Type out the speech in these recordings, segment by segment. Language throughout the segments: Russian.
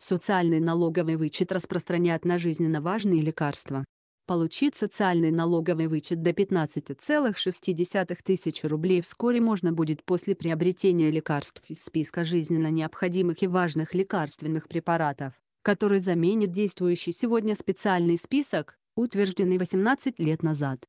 Социальный налоговый вычет распространяет на жизненно важные лекарства. Получить социальный налоговый вычет до 15,6 тысяч рублей вскоре можно будет после приобретения лекарств из списка жизненно необходимых и важных лекарственных препаратов, который заменит действующий сегодня специальный список, утвержденный 18 лет назад.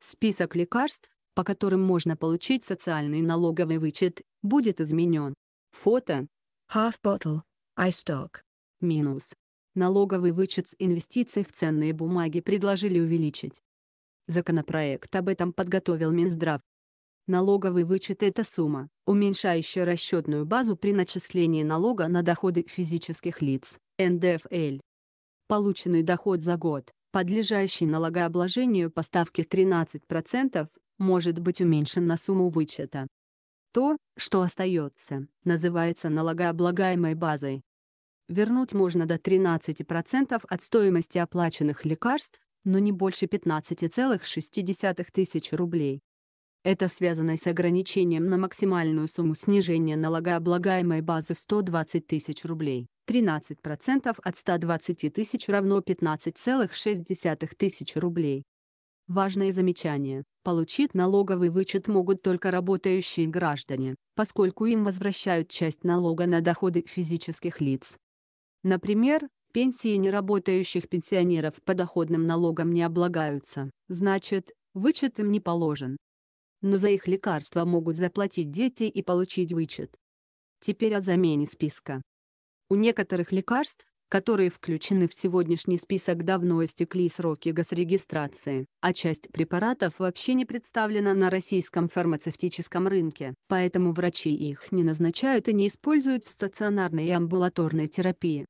Список лекарств, по которым можно получить социальный налоговый вычет, будет изменен. Фото Half bottle. iStock. Минус. Налоговый вычет с инвестиций в ценные бумаги предложили увеличить. Законопроект об этом подготовил Минздрав. Налоговый вычет – это сумма, уменьшающая расчетную базу при начислении налога на доходы физических лиц, НДФЛ. Полученный доход за год, подлежащий налогообложению по ставке 13%, может быть уменьшен на сумму вычета, то, что остается, называется налогооблагаемой базой. Вернуть можно до 13% от стоимости оплаченных лекарств, но не больше 15,6 тысяч рублей. Это связано с ограничением на максимальную сумму снижения налогооблагаемой базы 120 тысяч рублей. 13% от 120 тысяч равно 15,6 тысяч рублей. Важное замечание. Получить налоговый вычет могут только работающие граждане, поскольку им возвращают часть налога на доходы физических лиц. Например, пенсии неработающих пенсионеров по доходным налогам не облагаются, значит, вычет им не положен. Но за их лекарства могут заплатить дети и получить вычет. Теперь о замене списка. У некоторых лекарств, которые включены в сегодняшний список давно истекли сроки госрегистрации, а часть препаратов вообще не представлена на российском фармацевтическом рынке, поэтому врачи их не назначают и не используют в стационарной и амбулаторной терапии.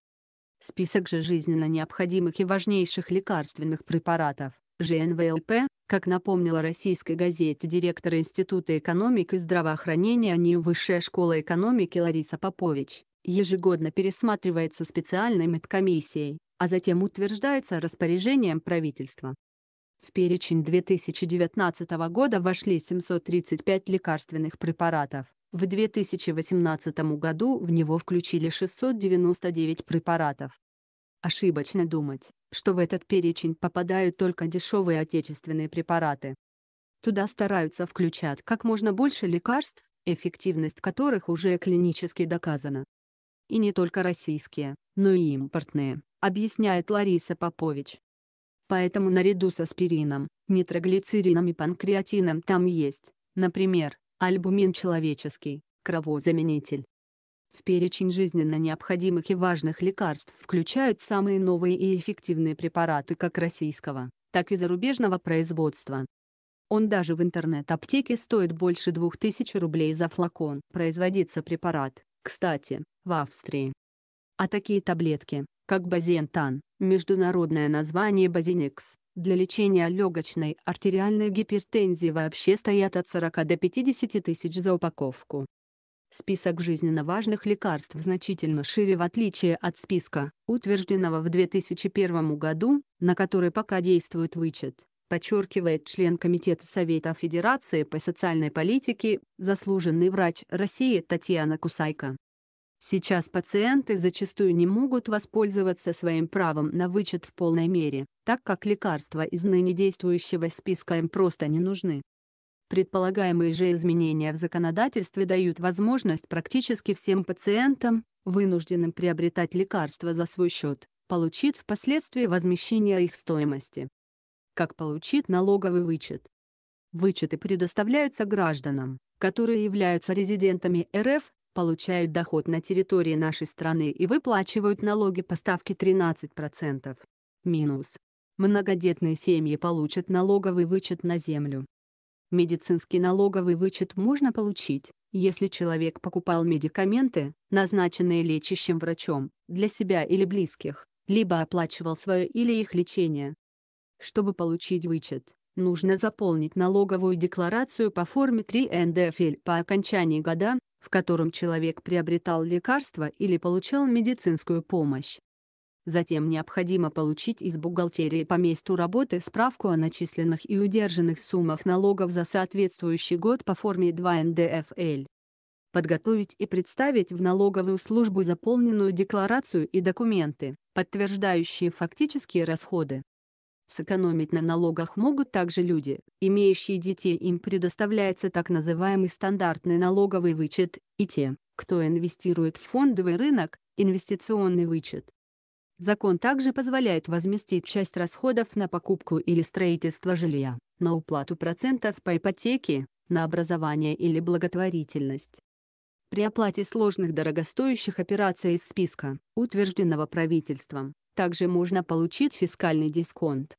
Список же жизненно необходимых и важнейших лекарственных препаратов ЖНВЛП, как напомнила российской газете директора Института экономики и здравоохранения НИУ Высшая школа экономики Лариса Попович, ежегодно пересматривается специальной медкомиссией, а затем утверждается распоряжением правительства. В перечень 2019 года вошли 735 лекарственных препаратов. В 2018 году в него включили 699 препаратов. Ошибочно думать, что в этот перечень попадают только дешевые отечественные препараты. Туда стараются включать как можно больше лекарств, эффективность которых уже клинически доказана и не только российские, но и импортные, объясняет Лариса Попович. Поэтому наряду с аспирином, нитроглицерином и панкреатином там есть, например, альбумин человеческий, кровозаменитель. В перечень жизненно необходимых и важных лекарств включают самые новые и эффективные препараты как российского, так и зарубежного производства. Он даже в интернет-аптеке стоит больше 2000 рублей за флакон. Производится препарат, кстати, в Австрии. А такие таблетки, как базентан, международное название базиникс, для лечения легочной артериальной гипертензии вообще стоят от 40 до 50 тысяч за упаковку. Список жизненно важных лекарств значительно шире в отличие от списка, утвержденного в 2001 году, на который пока действует вычет, подчеркивает член Комитета Совета Федерации по социальной политике, заслуженный врач России Татьяна Кусайко. Сейчас пациенты зачастую не могут воспользоваться своим правом на вычет в полной мере, так как лекарства из ныне действующего списка им просто не нужны. Предполагаемые же изменения в законодательстве дают возможность практически всем пациентам, вынужденным приобретать лекарства за свой счет, получить впоследствии возмещение их стоимости. Как получить налоговый вычет? Вычеты предоставляются гражданам, которые являются резидентами РФ получают доход на территории нашей страны и выплачивают налоги по ставке 13%. Минус. Многодетные семьи получат налоговый вычет на землю. Медицинский налоговый вычет можно получить, если человек покупал медикаменты, назначенные лечащим врачом, для себя или близких, либо оплачивал свое или их лечение. Чтобы получить вычет, нужно заполнить налоговую декларацию по форме 3 НДФЛ по окончании года, в котором человек приобретал лекарства или получал медицинскую помощь. Затем необходимо получить из бухгалтерии по месту работы справку о начисленных и удержанных суммах налогов за соответствующий год по форме 2 НДФЛ. Подготовить и представить в налоговую службу заполненную декларацию и документы, подтверждающие фактические расходы. Сэкономить на налогах могут также люди, имеющие детей, им предоставляется так называемый стандартный налоговый вычет, и те, кто инвестирует в фондовый рынок, инвестиционный вычет. Закон также позволяет возместить часть расходов на покупку или строительство жилья, на уплату процентов по ипотеке, на образование или благотворительность. При оплате сложных дорогостоящих операций из списка, утвержденного правительством, также можно получить фискальный дисконт.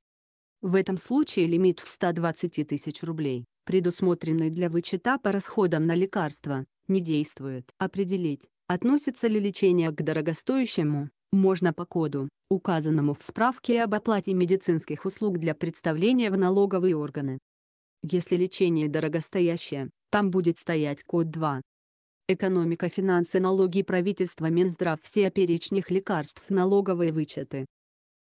В этом случае лимит в 120 тысяч рублей, предусмотренный для вычета по расходам на лекарства, не действует. Определить, относится ли лечение к дорогостоящему, можно по коду, указанному в справке об оплате медицинских услуг для представления в налоговые органы. Если лечение дорогостоящее, там будет стоять код 2, экономика, финансы, налоги, правительство, Минздрав, все о лекарств, налоговые вычеты.